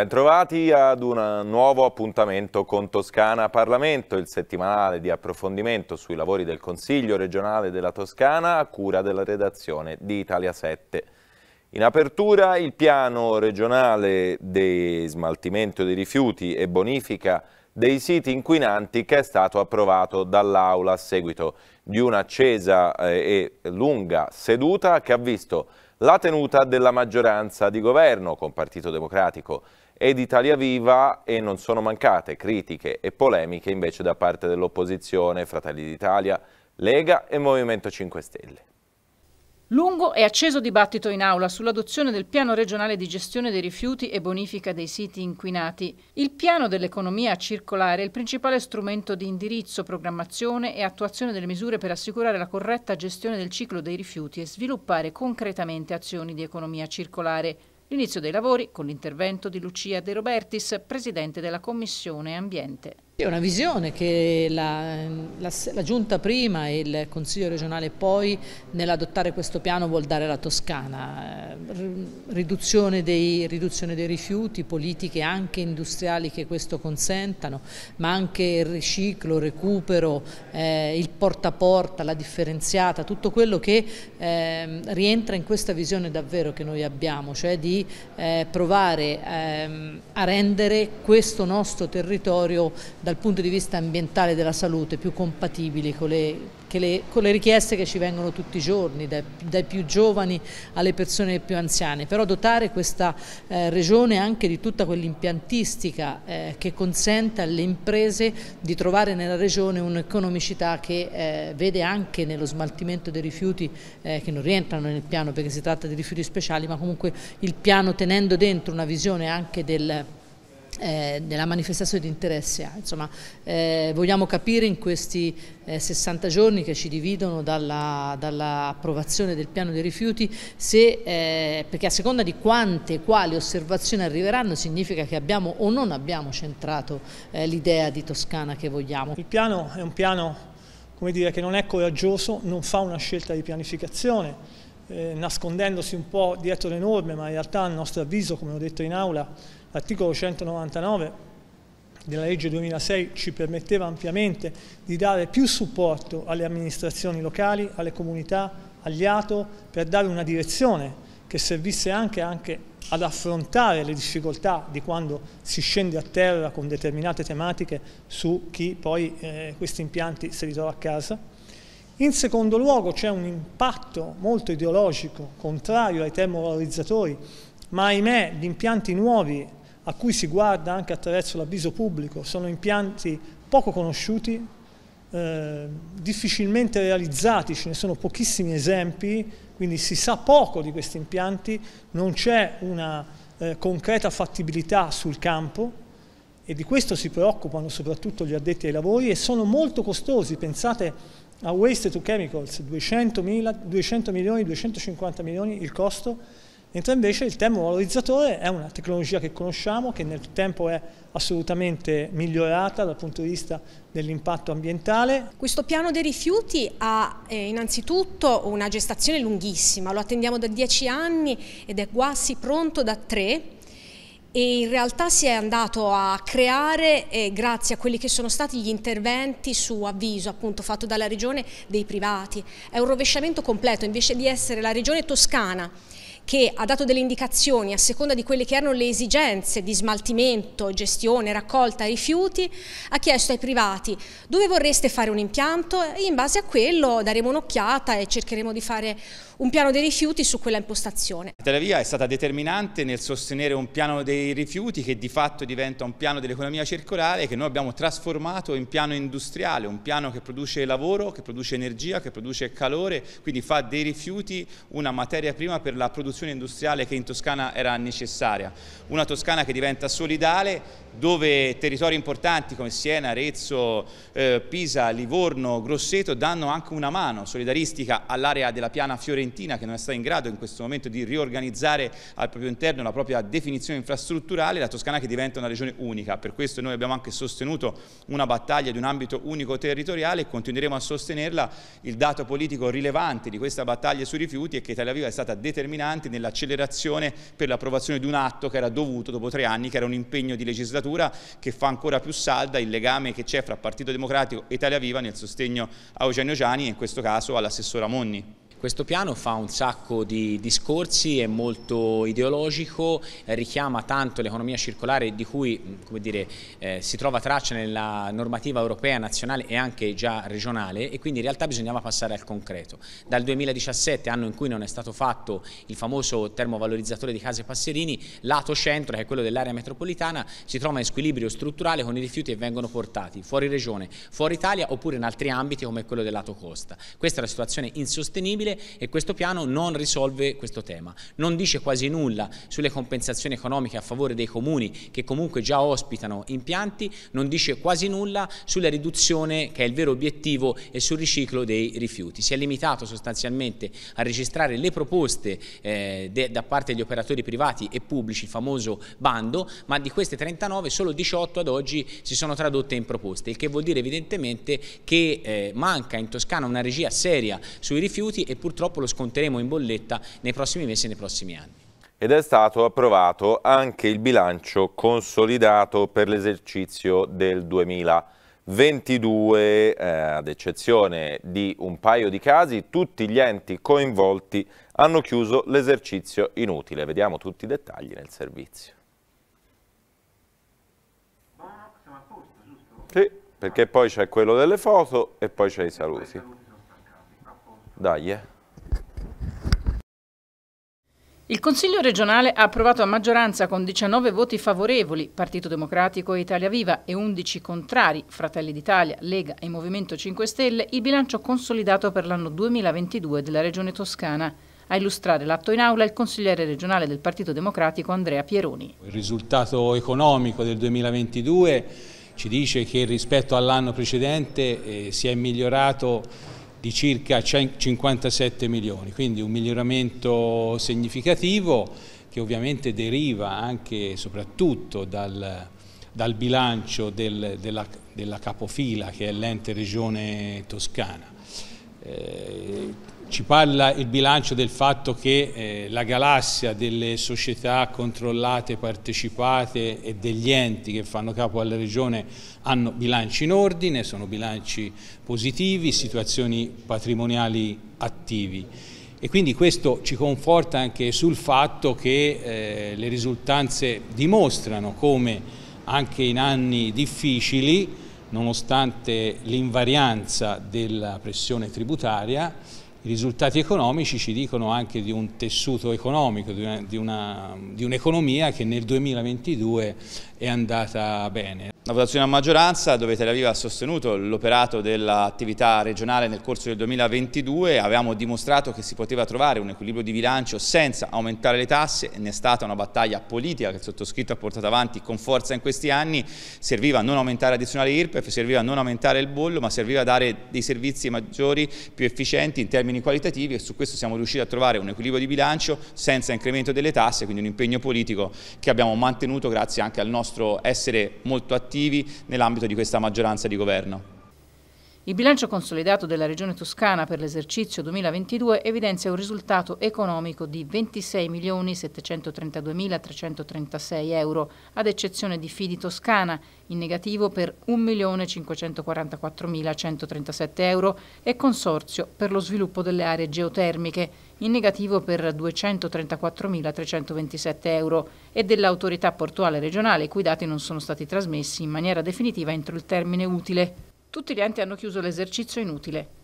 Bentrovati ad un nuovo appuntamento con Toscana Parlamento, il settimanale di approfondimento sui lavori del Consiglio regionale della Toscana a cura della redazione di Italia 7. In apertura il piano regionale di smaltimento dei rifiuti e bonifica dei siti inquinanti che è stato approvato dall'Aula a seguito di un'accesa eh, e lunga seduta che ha visto la tenuta della maggioranza di governo con Partito Democratico ed Italia Viva e non sono mancate critiche e polemiche invece da parte dell'opposizione, Fratelli d'Italia, Lega e Movimento 5 Stelle. Lungo e acceso dibattito in aula sull'adozione del piano regionale di gestione dei rifiuti e bonifica dei siti inquinati. Il piano dell'economia circolare è il principale strumento di indirizzo, programmazione e attuazione delle misure per assicurare la corretta gestione del ciclo dei rifiuti e sviluppare concretamente azioni di economia circolare. L'inizio dei lavori con l'intervento di Lucia De Robertis, Presidente della Commissione Ambiente. È una visione che la, la, la, Giunta prima e il Consiglio regionale poi nell'adottare questo piano vuol dare alla Toscana, eh, riduzione dei, riduzione dei, rifiuti, politiche anche industriali che questo consentano, ma anche il riciclo, il recupero, eh, il porta a porta, la differenziata, tutto quello che eh, rientra in questa visione davvero che noi abbiamo, cioè di eh, provare ehm, a rendere questo nostro territorio da dal punto di vista ambientale e della salute più compatibili con le, le, con le, richieste che ci vengono tutti i giorni, dai, dai, più giovani alle persone più anziane, però dotare questa eh, regione anche di tutta quell'impiantistica eh, che consenta alle imprese di trovare nella regione un'economicità che eh, vede anche nello smaltimento dei rifiuti eh, che non rientrano nel piano perché si tratta di rifiuti speciali, ma comunque il piano tenendo dentro una visione anche del eh, nella manifestazione di interesse. Ah, insomma, eh, vogliamo capire in questi eh, 60 giorni che ci dividono dall'approvazione dalla del piano dei rifiuti, se, eh, perché a seconda di quante e quali osservazioni arriveranno significa che abbiamo o non abbiamo centrato eh, l'idea di Toscana che vogliamo. Il piano è un piano come dire, che non è coraggioso, non fa una scelta di pianificazione, eh, nascondendosi un po' dietro le norme, ma in realtà a nostro avviso, come ho detto in aula, l'articolo 199 della legge 2006 ci permetteva ampiamente di dare più supporto alle amministrazioni locali, alle comunità, agli ATO per dare una direzione che servisse anche, anche, ad affrontare le difficoltà di quando si scende a terra con determinate tematiche su chi poi eh, questi impianti si ritrova a casa. In secondo luogo c'è un impatto molto ideologico, contrario ai temi ma ahimè gli impianti nuovi a cui si guarda anche attraverso l'avviso pubblico sono impianti poco conosciuti, eh, difficilmente realizzati, ce ne sono pochissimi esempi, quindi si sa poco di questi impianti, non c'è una eh, concreta fattibilità sul campo, e di questo si preoccupano soprattutto gli addetti ai lavori e sono molto costosi, pensate a Waste to Chemicals 200, 200 milioni, 250 milioni il costo, mentre invece il termovalorizzatore è una tecnologia che conosciamo, che nel tempo è assolutamente migliorata dal punto di vista dell'impatto ambientale. Questo piano dei rifiuti ha eh, innanzitutto una gestazione lunghissima, lo attendiamo da 10 anni ed è quasi pronto da 3 e in realtà si è andato a creare, eh, grazie a quelli che sono stati gli interventi su avviso appunto fatto dalla Regione dei privati, è un rovesciamento completo invece di essere la Regione Toscana che ha dato delle indicazioni a seconda di quelle che erano le esigenze di smaltimento, gestione, raccolta rifiuti, ha chiesto ai privati dove vorreste fare un impianto e in base a quello daremo un'occhiata e cercheremo di fare un piano dei rifiuti su quella impostazione. Telavia è stata determinante nel sostenere un piano dei rifiuti che di fatto diventa un piano dell'economia circolare che noi abbiamo trasformato in piano industriale, un piano che produce lavoro, che produce energia, che produce calore, quindi fa dei rifiuti una materia prima per la produzione industriale che in Toscana era necessaria. Una Toscana che diventa solidale dove territori importanti come Siena, Arezzo, eh, Pisa, Livorno, Grosseto danno anche una mano solidaristica all'area della piana fiorentina che non è stata in grado in questo momento di riorganizzare al proprio interno la propria definizione infrastrutturale, la Toscana che diventa una regione unica. Per questo noi abbiamo anche sostenuto una battaglia di un ambito unico territoriale e continueremo a sostenerla. Il dato politico rilevante di questa battaglia sui rifiuti è che Italia Viva è stata determinante nell'accelerazione per l'approvazione di un atto che era dovuto dopo tre anni, che era un impegno di legislazione legislatura che fa ancora più salda il legame che c'è fra Partito Democratico e Italia Viva nel sostegno a Eugenio Giani e in questo caso all'assessora Monni. Questo piano fa un sacco di discorsi, è molto ideologico, richiama tanto l'economia circolare di cui dire, eh, si trova traccia nella normativa europea, nazionale e anche già regionale e quindi in realtà bisognava passare al concreto. Dal 2017, anno in cui non è stato fatto il famoso termovalorizzatore di case passerini, lato centro, che è quello dell'area metropolitana, si trova in squilibrio strutturale con i rifiuti che vengono portati fuori regione, fuori Italia oppure in altri ambiti come quello del lato costa. Questa è una situazione insostenibile possibile e questo piano non risolve questo tema. Non dice quasi nulla sulle compensazioni economiche a favore dei comuni che comunque già ospitano impianti, non dice quasi nulla sulla riduzione che è il vero obiettivo e sul riciclo dei rifiuti. Si è limitato sostanzialmente a registrare le proposte eh, de, da parte degli operatori privati e pubblici, il famoso bando, ma di queste 39 solo 18 ad oggi si sono tradotte in proposte, il che vuol dire evidentemente che eh, manca in Toscana una regia seria sui rifiuti e purtroppo lo sconteremo in bolletta nei prossimi mesi e nei prossimi anni ed è stato approvato anche il bilancio consolidato per l'esercizio del 2022, eh, ad eccezione di un paio di casi, tutti gli enti coinvolti hanno chiuso l'esercizio inutile. Vediamo tutti i dettagli nel servizio. Sì, perché poi c'è quello delle foto e poi c'è i saluti. Dai, eh. Il Consiglio regionale ha approvato a maggioranza con 19 voti favorevoli Partito Democratico e Italia Viva e 11 contrari Fratelli d'Italia, Lega e Movimento 5 Stelle il bilancio consolidato per l'anno 2022 della Regione Toscana. A illustrare l'atto in aula il consigliere regionale del Partito Democratico Andrea Pieroni. Il risultato economico del 2022 ci dice che rispetto all'anno precedente eh, si è migliorato di circa 57 milioni, quindi un miglioramento significativo che ovviamente deriva anche e soprattutto dal, dal bilancio del, della, della, capofila che è l'ente regione toscana. Eh, ci parla il bilancio del fatto che eh, la galassia delle società controllate, partecipate e degli enti che fanno capo alla regione hanno bilanci in ordine, sono bilanci positivi, situazioni patrimoniali attivi. E quindi questo ci conforta anche sul fatto che eh, le risultanze dimostrano come anche in anni difficili, nonostante l'invarianza della pressione tributaria, i risultati economici ci dicono anche di un tessuto economico, di un'economia un che nel 2022 è andata bene. La votazione a maggioranza dove Tel Aviv ha sostenuto l'operato dell'attività regionale nel corso del 2022, avevamo dimostrato che si poteva trovare un equilibrio di bilancio senza aumentare le tasse, ne è stata una battaglia politica che il sottoscritto ha portato avanti con forza in questi anni, serviva non aumentare addizionale IRPEF, serviva non aumentare il bollo, ma serviva dare dei servizi maggiori, più efficienti in termini termini qualitativi e su questo siamo riusciti a trovare un equilibrio di bilancio senza incremento delle tasse, quindi un impegno politico che abbiamo mantenuto grazie anche al nostro essere molto attivi nell'ambito di questa maggioranza di governo. Il bilancio consolidato della Regione Toscana per l'esercizio 2022 evidenzia un risultato economico di 26.732.336 euro, ad eccezione di Fidi Toscana, in negativo per 1.544.137 euro, e Consorzio per lo sviluppo delle aree geotermiche, in negativo per 234.327 euro, e dell'autorità portuale regionale, i cui dati non sono stati trasmessi in maniera definitiva entro il termine utile tutti gli enti hanno chiuso l'esercizio inutile.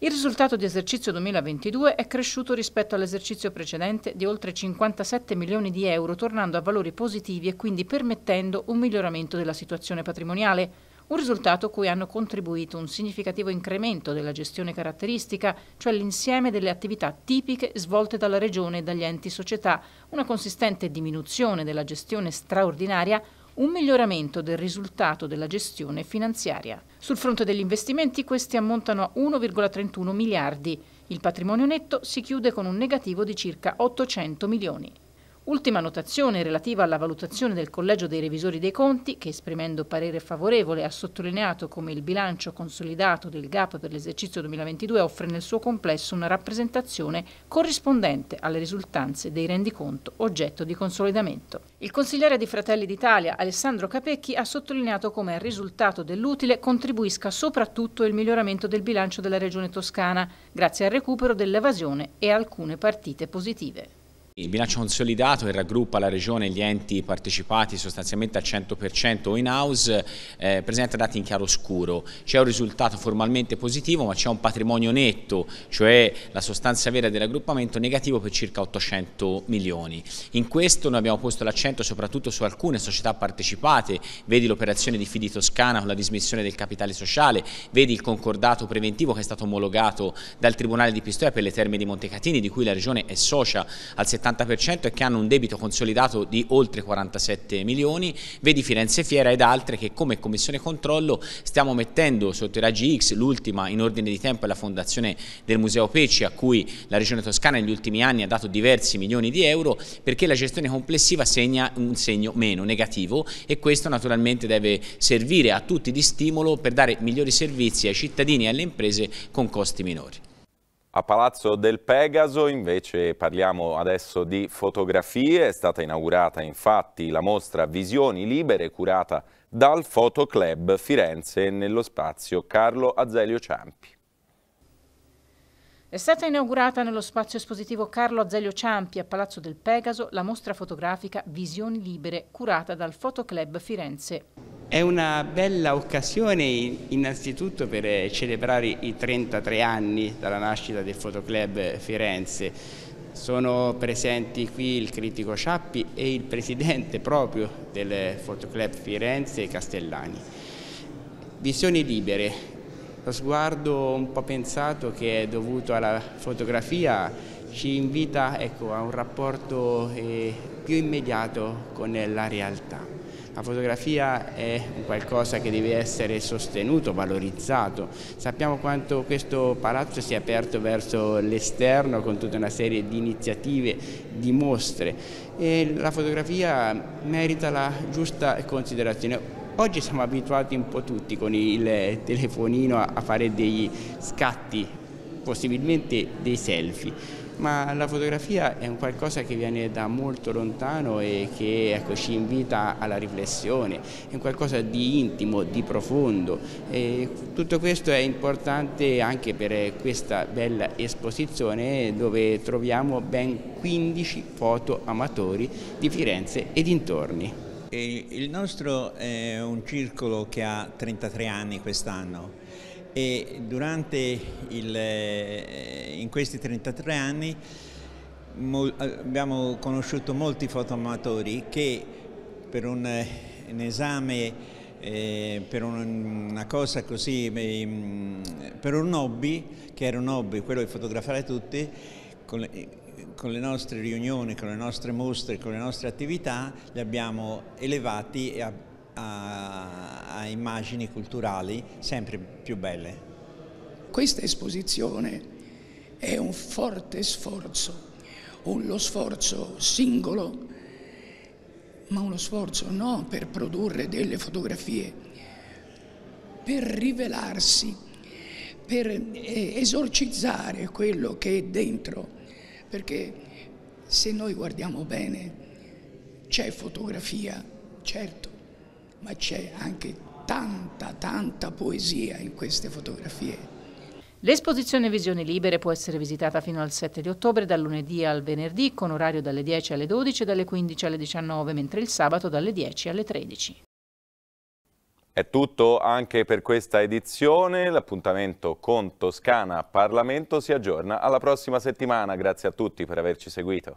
Il risultato di esercizio 2022 è cresciuto rispetto all'esercizio precedente di oltre 57 milioni di euro, tornando a valori positivi e quindi permettendo un miglioramento della situazione patrimoniale, un risultato cui hanno contribuito un significativo incremento della gestione caratteristica, cioè l'insieme delle attività tipiche svolte dalla Regione e dagli enti società, una consistente diminuzione della gestione straordinaria, un miglioramento del risultato della gestione finanziaria. Sul fronte degli investimenti questi ammontano a 1,31 miliardi. Il patrimonio netto si chiude con un negativo di circa 800 milioni. Ultima notazione relativa alla valutazione del Collegio dei Revisori dei Conti, che esprimendo parere favorevole ha sottolineato come il bilancio consolidato del GAP per l'esercizio 2022 offre nel suo complesso una rappresentazione corrispondente alle risultanze dei rendiconto oggetto di consolidamento. Il consigliere di Fratelli d'Italia, Alessandro Capecchi, ha sottolineato come al risultato dell'utile contribuisca soprattutto il miglioramento del bilancio della Regione Toscana, grazie al recupero dell'evasione e alcune partite positive. Il bilancio consolidato che raggruppa la Regione e gli enti partecipati sostanzialmente al 100% o in house eh, presenta dati in chiaroscuro. C'è un risultato formalmente positivo ma c'è un patrimonio netto, cioè la sostanza vera del raggruppamento negativo per circa 800 milioni. In questo noi abbiamo posto l'accento soprattutto su alcune società partecipate, vedi l'operazione di Fidi Toscana con la dismissione del capitale sociale, vedi il concordato preventivo che è stato omologato dal Tribunale di Pistoia per le terme di Montecatini di cui la Regione è socia al settore 70% e che hanno un debito consolidato di oltre 47 milioni, vedi Firenze Fiera ed altre che come Commissione Controllo stiamo mettendo sotto i raggi X, l'ultima in ordine di tempo è la fondazione del Museo Pecci a cui la Regione Toscana negli ultimi anni ha dato diversi milioni di euro perché la gestione complessiva segna un segno meno negativo e questo naturalmente deve servire a tutti di stimolo per dare migliori servizi ai cittadini e alle imprese con costi minori. A Palazzo del Pegaso invece parliamo adesso di fotografie, è stata inaugurata infatti la mostra Visioni Libere curata dal Fotoclub Firenze nello spazio Carlo Azeglio Ciampi. È stata inaugurata nello spazio espositivo Carlo Azeglio Ciampi a Palazzo del Pegaso la mostra fotografica Visioni Libere, curata dal Fotoclub Firenze. È una bella occasione innanzitutto per eh, celebrare i 33 anni dalla nascita del Fotoclub Firenze. Sono presenti qui il critico Ciappi e il presidente proprio del Fotoclub Firenze Castellani. Visioni libere, lo sguardo un po' pensato che è dovuto alla fotografia ci invita ecco, a un rapporto eh, più immediato con la realtà. La fotografia è qualcosa che deve essere sostenuto, valorizzato. Sappiamo quanto questo palazzo sia aperto verso l'esterno con tutta una serie di iniziative, di mostre e la fotografia merita la giusta considerazione Oggi siamo abituati un po' tutti con il telefonino a fare degli scatti, possibilmente dei selfie ma la fotografia è un qualcosa che viene da molto lontano e che ecco, ci invita alla riflessione, è un qualcosa di intimo, di profondo. E tutto questo è importante anche per questa bella esposizione dove troviamo ben 15 foto amatori di Firenze e dintorni. Il nostro è un circolo che ha 33 anni quest'anno e durante il, eh, in questi 33 anni abbiamo conosciuto molti fotoamatori che per un, un esame, eh, per un, una cosa così, ehm, per un hobby, che era un hobby, quello di fotografare tutti, con le nostre riunioni, con le nostre mostre, con le nostre attività li abbiamo elevati a, a, a immagini culturali sempre più belle. Questa esposizione è un forte sforzo, uno sforzo singolo, ma uno sforzo non per produrre delle fotografie, per rivelarsi, per eh, esorcizzare quello che è dentro perché se noi guardiamo bene c'è fotografia, certo, ma c'è anche tanta, tanta poesia in queste fotografie. L'esposizione Visioni Libere può essere visitata fino al 7 di ottobre dal lunedì al venerdì con orario dalle 10 alle 12 e dalle 15 alle 19, mentre il sabato dalle 10 alle 13. È tutto anche per questa edizione, l'appuntamento con Toscana Parlamento si aggiorna alla prossima settimana, grazie a tutti per averci seguito.